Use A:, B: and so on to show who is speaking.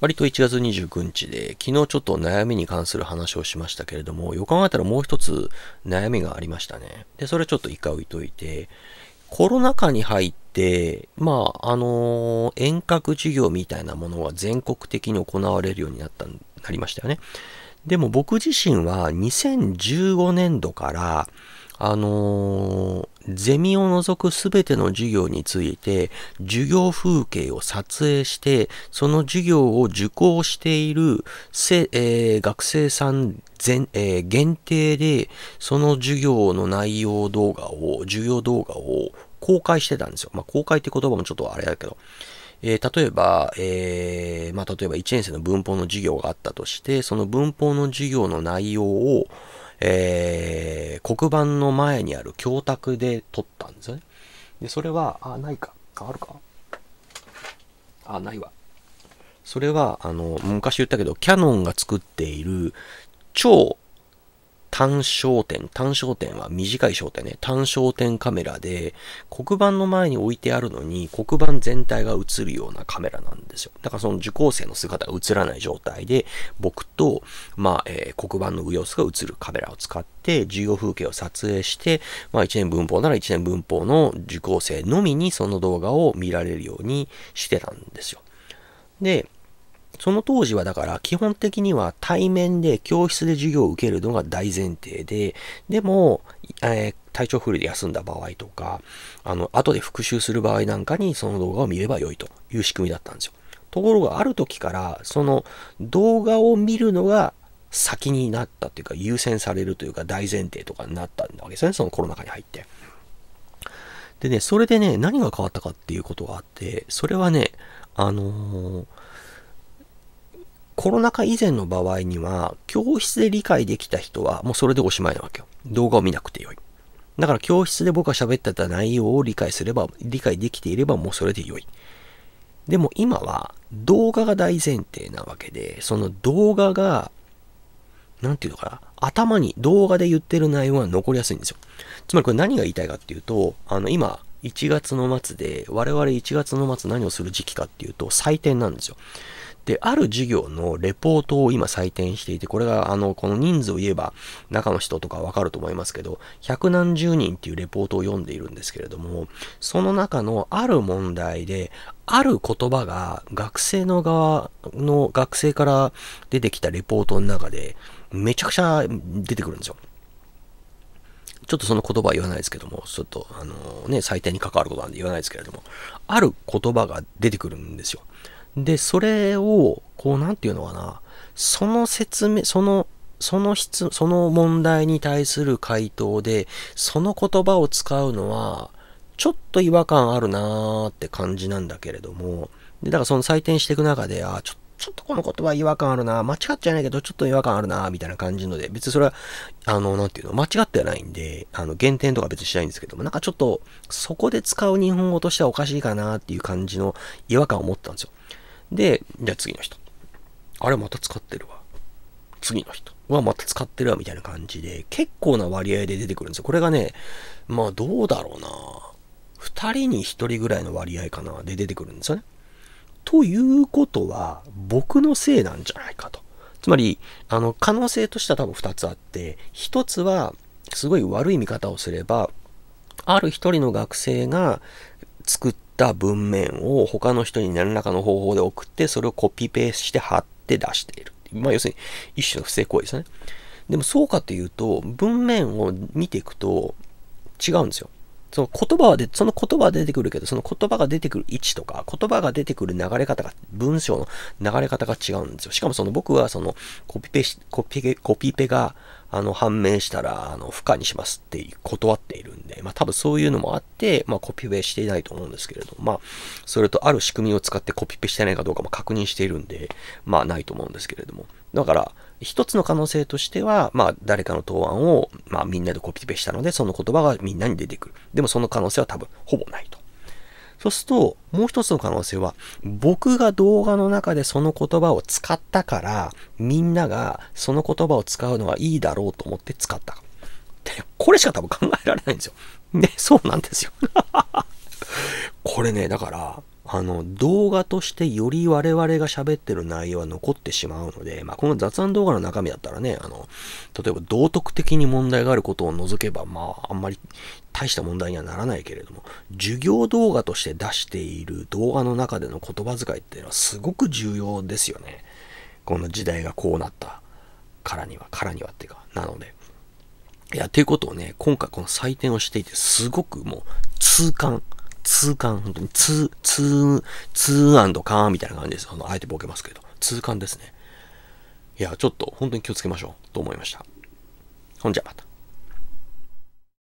A: 割と1月29日で、昨日ちょっと悩みに関する話をしましたけれども、よく考えたらもう一つ悩みがありましたね。で、それちょっと一回置いといて、コロナ禍に入って、まあ、あのー、遠隔授業みたいなものは全国的に行われるようになった、なりましたよね。でも僕自身は2015年度から、あのー、ゼミを除くすべての授業について、授業風景を撮影して、その授業を受講している、えー、学生さん全、えー、限定で、その授業の内容動画を、授業動画を公開してたんですよ。まあ、公開って言葉もちょっとあれだけど。えー、例えば、えー、まあ、例えば1年生の文法の授業があったとして、その文法の授業の内容を、えー、黒板の前にある教卓で撮ったんですよね。で、それは、あ、ないか。あるか。あ、ないわ。それは、あの、昔言ったけど、キャノンが作っている超単焦点。単焦点は短い焦点ね。単焦点カメラで、黒板の前に置いてあるのに、黒板全体が映るようなカメラなんですよ。だからその受講生の姿が映らない状態で、僕と、まあ、えー、黒板の様子が映るカメラを使って、授業風景を撮影して、まあ、1年文法なら1年文法の受講生のみにその動画を見られるようにしてたんですよ。で、その当時はだから基本的には対面で教室で授業を受けるのが大前提で、でも、えー、体調不良で休んだ場合とか、あの、後で復習する場合なんかにその動画を見れば良いという仕組みだったんですよ。ところがある時から、その動画を見るのが先になったっていうか優先されるというか大前提とかになったんだわけですね。そのコロナ禍に入って。でね、それでね、何が変わったかっていうことがあって、それはね、あのーコロナ禍以前の場合には、教室で理解できた人はもうそれでおしまいなわけよ。動画を見なくてよい。だから教室で僕が喋ってた内容を理解すれば、理解できていればもうそれで良い。でも今は動画が大前提なわけで、その動画が、なんていうのかな、頭に動画で言ってる内容は残りやすいんですよ。つまりこれ何が言いたいかっていうと、あの今、1月の末で、我々1月の末何をする時期かっていうと、採点なんですよ。で、ある授業のレポートを今採点していて、これが、あの、この人数を言えば、中の人とかわかると思いますけど、百何十人っていうレポートを読んでいるんですけれども、その中のある問題で、ある言葉が学生の側の学生から出てきたレポートの中で、めちゃくちゃ出てくるんですよ。ちょっとその言葉は言わないですけども、ちょっと、あのね、採点に関わることなんで言わないですけれども、ある言葉が出てくるんですよ。で、それを、こう、なんていうのかな、その説明、その、その質、その問題に対する回答で、その言葉を使うのは、ちょっと違和感あるなーって感じなんだけれども、で、だからその採点していく中で、あ、ちょっと、ちょっとこの言葉違和感あるな、間違っちゃいないけど、ちょっと違和感あるな、みたいな感じので、別にそれは、あの、なんていうの、間違ってはないんで、あの、減点とか別にしないんですけども、なんかちょっと、そこで使う日本語としてはおかしいかなっていう感じの違和感を持ったんですよ。で、じゃあ次の人。あれまた使ってるわ。次の人はまた使ってるわみたいな感じで、結構な割合で出てくるんですよ。これがね、まあどうだろうな。2人に1人ぐらいの割合かなで出てくるんですよね。ということは、僕のせいなんじゃないかと。つまり、あの、可能性としては多分2つあって、1つは、すごい悪い見方をすれば、ある一人の学生が作っった文面を他の人に何らかの方法で送って、それをコピペして貼って出している。まあ要するに一種の不正行為ですね。でもそうかというと、文面を見ていくと違うんですよ。その言葉はで、その言葉は出てくるけど、その言葉が出てくる位置とか、言葉が出てくる流れ方が、文章の流れ方が違うんですよ。しかもその僕はそのコピペし、コピペ、コピペが、あの、判明したら、あの、不可にしますって断っている。まあ多分そういうのもあって、まあコピペしていないと思うんですけれど、も、まあそれとある仕組みを使ってコピペしてないかどうかも確認しているんで、まあないと思うんですけれども。だから、一つの可能性としては、まあ、誰かの答案を、まあ、みんなでコピペしたので、その言葉がみんなに出てくる。でも、その可能性は多分、ほぼないと。そうすると、もう一つの可能性は、僕が動画の中でその言葉を使ったから、みんながその言葉を使うのはいいだろうと思って使った。ってね、これしか多分考えられないんですよ。ね、そうなんですよ。これね、だから、あの、動画としてより我々が喋ってる内容は残ってしまうので、まあ、この雑談動画の中身だったらね、あの、例えば道徳的に問題があることを除けば、まあ、あんまり大した問題にはならないけれども、授業動画として出している動画の中での言葉遣いっていうのはすごく重要ですよね。この時代がこうなったからには、からにはっていうか、なので。いや、ていうことをね、今回この採点をしていて、すごくもう、痛感。痛感、本当に、痛、痛、痛カーンみたいな感じです。あの、あえてボケますけど、痛感ですね。いや、ちょっと、本当に気をつけましょう、と思いました。ほんじゃ、また。